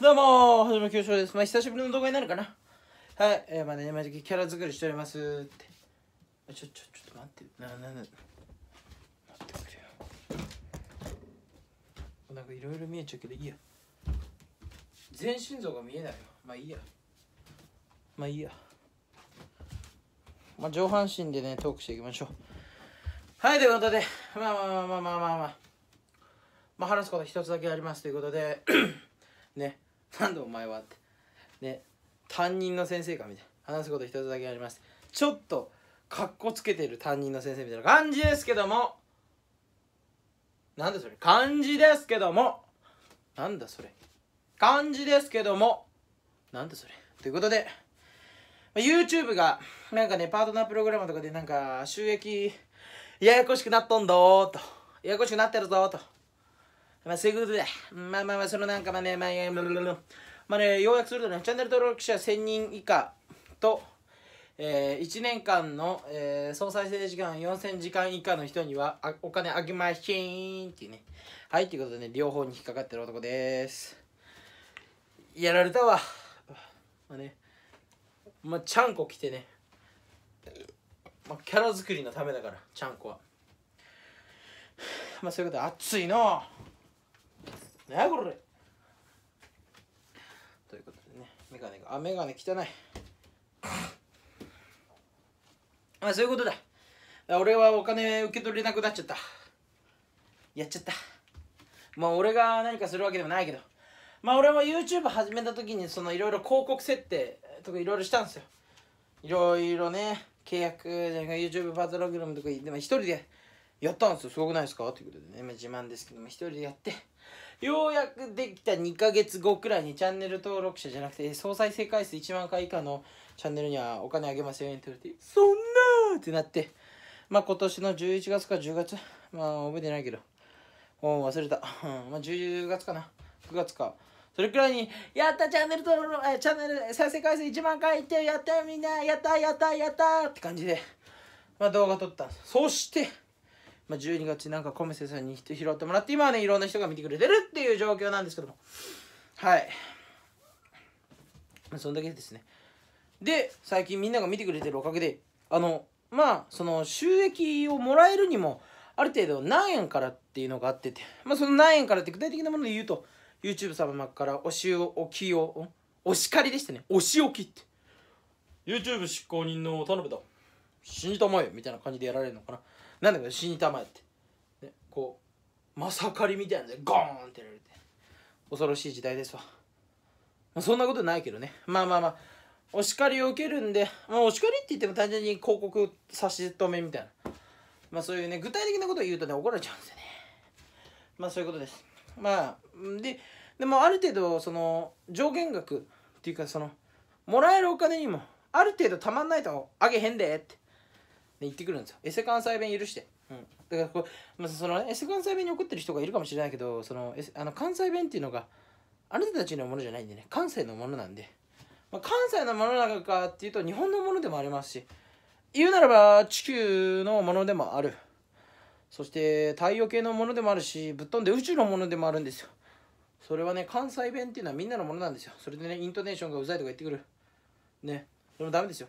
どうもはじめきょうしょうです。まあ、久しぶりの動画になるかな。はい、えー、ま今時期キャラ作りしておりますって。ちょ、ちょ、ちょっと待って。な、な、な。待ってくれよ。なんかいろいろ見えちゃうけど、いいや。全身像が見えないよ。まあいいや。まあいいや。まあ上半身でね、トークしていきましょう。はい、ということで、まあまあまあまあまあまあまあ。まあ、話すこと一つだけありますということでね なんでお前はってね担任の先生かみたいな話すこと一つだけありますちょっとかっこつけてる担任の先生みたいな感じですけどもなんだそれ漢字ですけどもなんだそれ漢字ですけどもなんだそれということで YouTube がなんかねパートナープログラムとかでなんか収益ややこしくなっとんどーとややこしくなってるぞとまあ、そういうことで、まあまあまあ、そのなんかまあね、まあ、まあね、やくするとね、チャンネル登録者1000人以下と、えー、1年間の、えー、総再生時間4000時間以下の人にはあお金あげましんっていうね。はい、ということでね、両方に引っかかってる男です。やられたわ。まあね、まあ、ちゃんこ来てね、まあ、キャラ作りのためだから、ちゃんこは。まあ、そういうことで、暑いのなやこれということでねメガネがあメガネ汚いまあそういうことだ俺はお金受け取れなくなっちゃったやっちゃったまあ俺が何かするわけでもないけどまあ俺も YouTube 始めた時にそのいろいろ広告設定とかいろいろしたんですよいろいろね契約じゃ YouTube パトログラムとかでも一人でやったんですよすごくないですかということでね、まあ、自慢ですけども一人でやってようやくできた2ヶ月後くらいにチャンネル登録者じゃなくて総再生回数1万回以下のチャンネルにはお金あげますようにわれてそんなってなってまあ今年の11月か10月まあ覚えてないけどもう忘れた、うん、まあ10月かな9月かそれくらいに、やったチャンネル登録、チャンネル再生回数1万回いってやったよみんなやったやったやったって感じで、まあ動画撮ったんです。そして、まあ、12月なんか小梅さんに拾ってもらって今はねいろんな人が見てくれてるっていう状況なんですけどもはいそんだけですねで最近みんなが見てくれてるおかげであのまあその収益をもらえるにもある程度何円からっていうのがあってて、まあ、その何円からって具体的なもので言うと YouTube 様からお仕置きをお叱りでしたねお仕置きって YouTube 執行人の田辺だ死にたまえみたいな感じでやられるのかななんだか死にたまえって、ね、こうまさかりみたいなんでゴーンってやられて恐ろしい時代ですわ、まあ、そんなことないけどねまあまあまあお叱りを受けるんで、まあ、お叱りって言っても単純に広告差し止めみたいなまあそういうね具体的なことを言うとね怒られちゃうんですよねまあそういうことですまあででもある程度その上限額っていうかそのもらえるお金にもある程度たまんないとあげへんでって行ってくるんですよエセ関西弁許して、うん、だからこう、まあ、その、ね、エセ関西弁に怒ってる人がいるかもしれないけどそのあの関西弁っていうのがあなたたちのものじゃないんでね関西のものなんで、まあ、関西のものなのかっていうと日本のものでもありますし言うならば地球のものでもあるそして太陽系のものでもあるしぶっ飛んで宇宙のものでもあるんですよそれはね関西弁っていうのはみんなのものなんですよそれでねイントネーションがうざいとか言ってくるねそれもダメですよ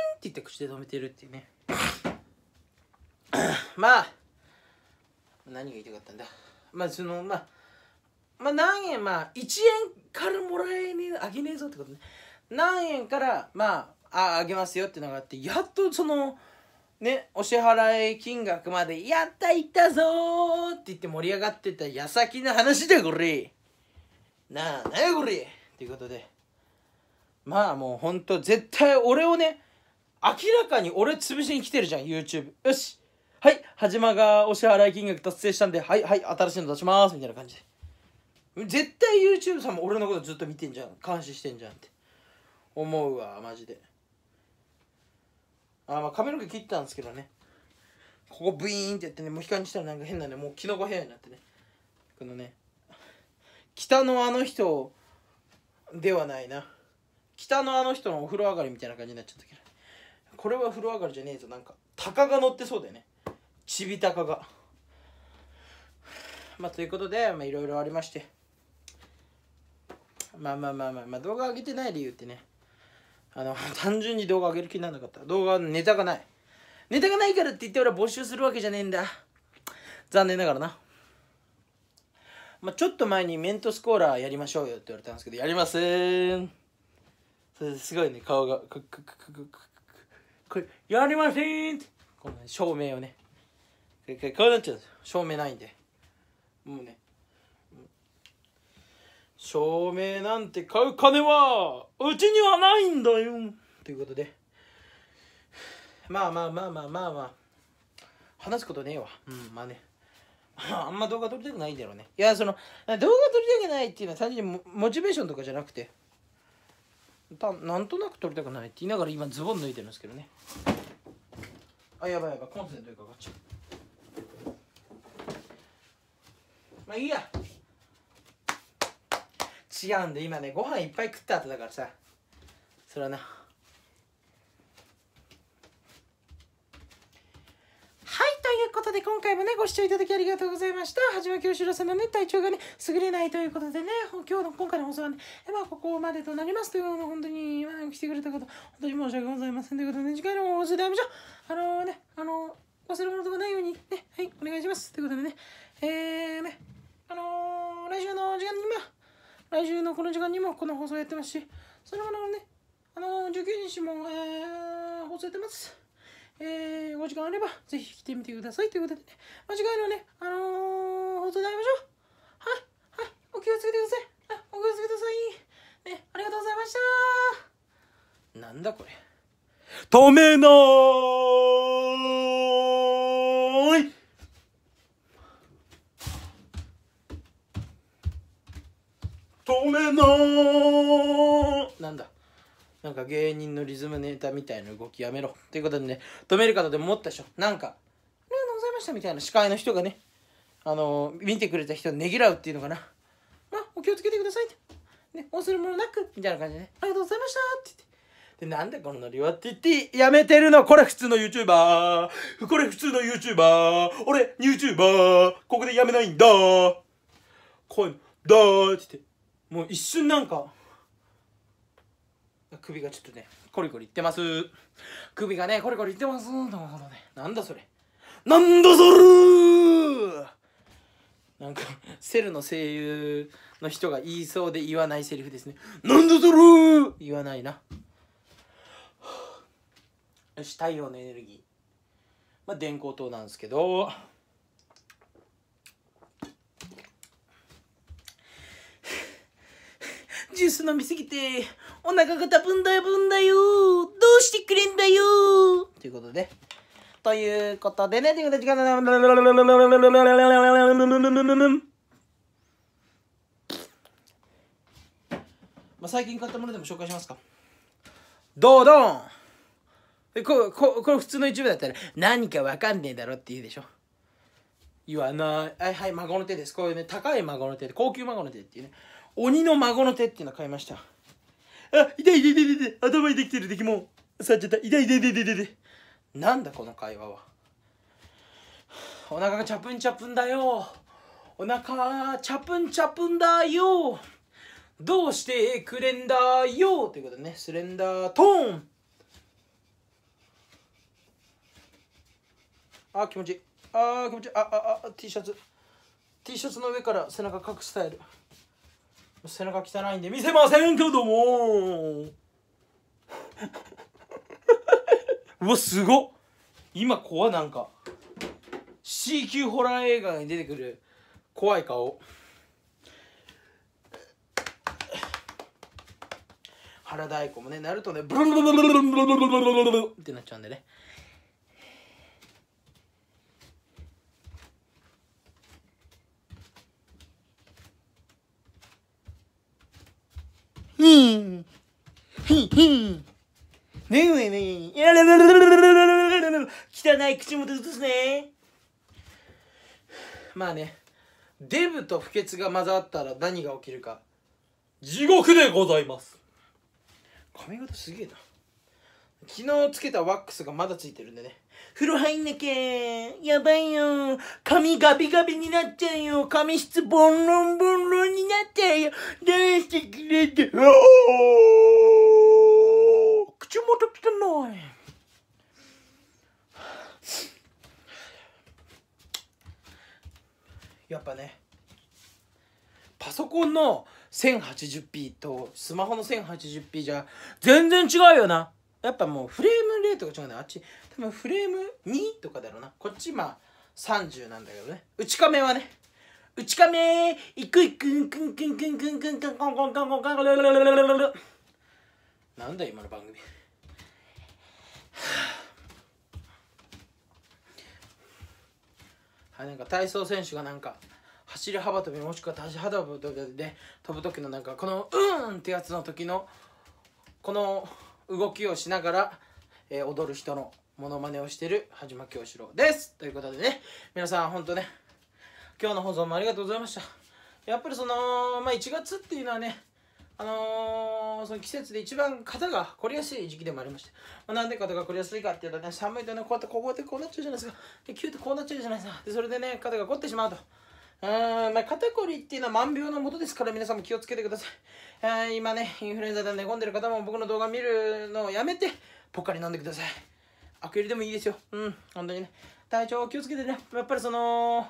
って言って口で止めてるっていうね まあ何が言いたかったんだまあそのまあまあ何円まあ1円からもらえねえあげねえぞってことね何円からまあああげますよってのがあってやっとそのねお支払い金額まで「やったいったぞ!」って言って盛り上がってた矢先の話だこれなあなやこれということでまあもうほんと絶対俺をね明らかに俺潰しに来てるじゃん、YouTube。よし。はい、はじまがお支払い金額達成したんで、はい、はい、新しいの出します。みたいな感じで。絶対 YouTube さんも俺のことずっと見てんじゃん。監視してんじゃんって。思うわ、マジで。あ、まあ髪の毛切ったんですけどね。ここブイーンってやってね、もう光にしたらなんか変なね、もうキノコヘアになってね。このね、北のあの人ではないな。北のあの人のお風呂上がりみたいな感じになっちゃったけど。これは風呂上がりじゃねえぞなんか鷹が乗ってそうだよねちび鷹がまあということでいろいろありましてまあまあまあまあ、まあ、動画上げてない理由ってねあの 単純に動画上げる気にならなかった動画ネタがないネタがないからって言って俺は募集するわけじゃねえんだ残念ながらなまあ、ちょっと前にメントスコーラやりましょうよって言われたんですけどやりませんそれすごいね顔がククククククこれ、やりませんって、この、照明をね。これ、こうなっちゃうんです照明ないんで。もうね。照明なんて買う金は、うちにはないんだよということで。まあまあまあまあまあまあ。話すことねえわ。うん、まあね。あんま動画撮りたくないんだろうね。いや、その、動画撮りたくないっていうのは単純にモチベーションとかじゃなくて、たなんとなく取りたくないって言いながら今ズボン脱いでるんですけどねあやばいやばいコンセントにかかっちゃうまあいいや違うんで今ねご飯いっぱい食った後だからさそれはな回もね、ご視聴いただきありがとうございました。はじめきよしろのね、体調がね、優れないということでね、今日の、今回の放送はね、まあ、ここまでとなりますというの本当に、今来てくれたこと、本当に申し訳ございませんということで、次回の放送で会いましょう。あのー、ね、あのー、忘れ物とかないようにね、はい、お願いします。ということでね、えーね、あのー、来週の時間にも、来週のこの時間にもこの放送やってますし、そのままね、あのー、19日も、えー、放送やってます。えー、お時間あれば、ぜひ来てみてくださいということでね、間違いのね、あのー、放送で会いましょう。はい、はい、お気をつけてください。あお気をつけてください。ね、ありがとうございました。なんだこれ。止めなーい止めなーなんだなんか芸人むネタみたいな動きやめろ。ということでね、止める方とでも思ったでしょ。なんか、ありがとうございましたみたいな司会の人がね、あのー、見てくれた人をねぎらうっていうのかな。まあ、お気をつけてください。ね、るれのなく、みたいな感じでね、ありがとうございましたって言って。で、なんでこんなリはって言って、やめてるのこれ普通の YouTuber! これ普通の YouTuber! 俺、YouTuber! ここでやめないんだこうだーって言って、もう一瞬なんか、首がちょっとね、コリコリ言ってます首がねコリコリ言ってますなるほどねなんだそれなんだそれなんかセルの声優の人が言いそうで言わないセリフですねなんだそれ言わないなよし太陽のエネルギーまあ電光灯なんですけどジュース飲みすぎてお腹がたぶんだよぶんだよどうしてくれんだよということで、ということでね、ということで時間だまあ最近買ったものでも紹介しますかドドンこここれ普通の YouTube だったら何かわかんねえだろって言うでしょ言わないはいはい孫の手ですこういうね高い孫の手で高級孫の手っていうね鬼の孫の手っていうの買いましたあ、痛い痛い痛い痛い。頭にできてる敵も。触っちゃった。痛い痛い痛い痛い痛い。なんだこの会話は。お腹がチャプンチャプンだよ。お腹チャプンチャプンだよ。どうしてくれんだよ。ということでね、スレンダートーン。あ、気持ちいい。あ、気持ちいい。あ、あ、あ、T シャツ。T シャツの上から背中隠すスタイル。背中汚いんで見せませんけども うわすごっ今怖なんか C 級ホラー映画に出てくる怖い顔原太鼓もねなるとねブルルルルルルルルルルルルってなっちゃうんでねにひひねえねえねえ。やららららららららら汚い口元映すね。まあね。デブと不潔が混ざったら何が起きるか。地獄でございます。髪型すげえな。昨日つけたワックスがまだついてるんでね。風呂入んなきゃ。やばいよ。髪ガビガビになっちゃうよ。髪質ボンロンボンロンになっちゃうよ。どうしてくれて。口元汚い。やっぱね、パソコンの 1080p とスマホの 1080p じゃ全然違うよな。やっぱもうフレームレートが違うんだよあっち多分フレーム2とかだろうなこっちまあ30なんだけどね内亀はね内亀いくいくんくんくんくんくんくんくんくんくんくんくんくんくんなんだ今の番組はいなんか体操選手がなんか走り幅跳びもしくは足幅跳びで飛ぶ時のなんかこの「うん!」ってやつの時のこの。動きをしながら、えー、踊る人のモノマネをしてるはまきょしろですということでね皆さんほんとね今日の放送もありがとうございましたやっぱりその、まあ、1月っていうのはねあのー、その季節で一番肩が凝りやすい時期でもありまして、まあ、なんで肩が凝りやすいかっていうとね寒いとねこうやってこうやってこうなっちゃうじゃないですかでキュッとこうなっちゃうじゃないですかでそれでね肩が凝ってしまうとまあ、肩こりっていうのは万病のもとですから皆さんも気をつけてください。あ今ね、インフルエンザで寝込んでる方も僕の動画見るのをやめて、ポカリ飲んでください。アクエリでもいいですよ。うん、本当にね。体調気をつけてね。やっぱりその、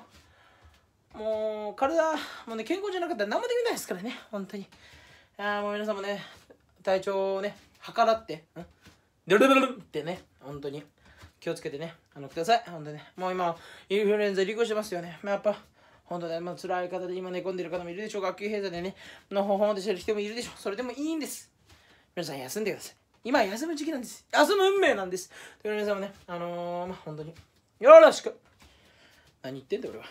もう体、もうね、健康じゃなかったら何もできないですからね、本当に。あもう皆さんもね、体調をね、計らって、うんドルドルってね、本当に気をつけてね、あの、ください。本当にね。もう今、インフルエンザ流行してますよね。まあ、やっぱ、本当ね、まあ、辛い方で今寝込んでる方もいるでしょう。学級閉鎖でね、のほほんとしてる人もいるでしょう。それでもいいんです。皆さん休んでください。今休む時期なんです。休む運命なんです。という皆さんもね、あのー、まあ、本当に、よろしく何言ってんだ俺は。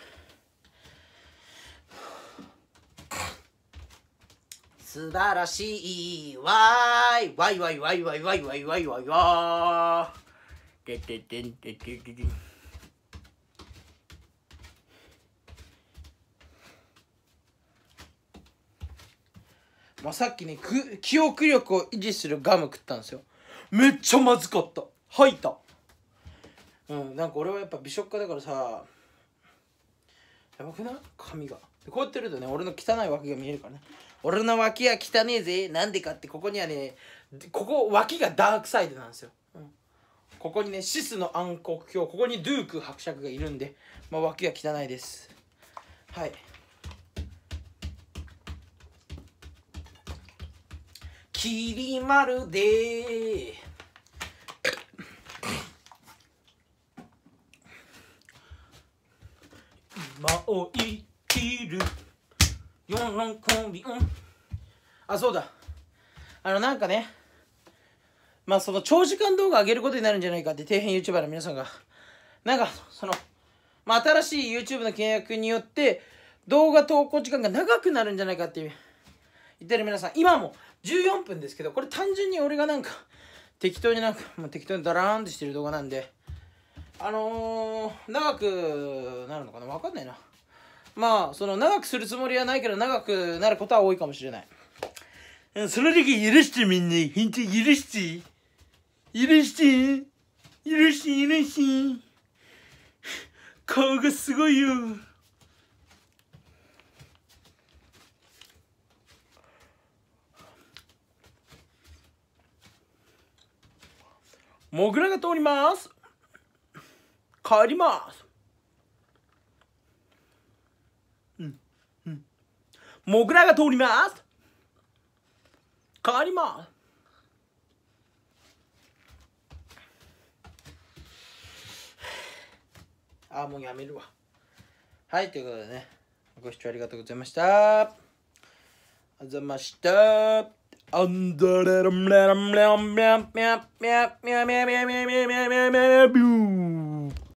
素晴らしいわーいわいわいわいわいわいわいわいわいわい。てまあ、さっきね記憶力を維持するガム食ったんですよめっちゃまずかった吐いたうんなんか俺はやっぱ美食家だからさやばくない髪がこうやってるとね俺の汚い脇が見えるからね俺の脇は汚ねえぜなんでかってここにはねここ脇がダークサイドなんですよ、うん、ここにねシスの暗黒鏡ここにドゥーク伯爵がいるんで、まあ、脇は汚いですはいきり丸で今を生きる喜びをあそうだあのなんかねまあその長時間動画上げることになるんじゃないかって底辺 YouTuber の皆さんがなんかその、まあ、新しい YouTube の契約によって動画投稿時間が長くなるんじゃないかっていう言ってる皆さん今も14分ですけどこれ単純に俺がなんか適当になんか、まあ、適当にダラーンとしてる動画なんであのー、長くなるのかなわかんないなまあその長くするつもりはないけど長くなることは多いかもしれないその時許してみんな本当許して許して許して許して顔がすごいよモグラが通ります帰りますうんうモグラが通ります帰りますあもうやめるわはいということでねご視聴ありがとうございましたありがとうございました Under the meow, meow, meow, meow, meow, meow, meow, meow, meow, meow,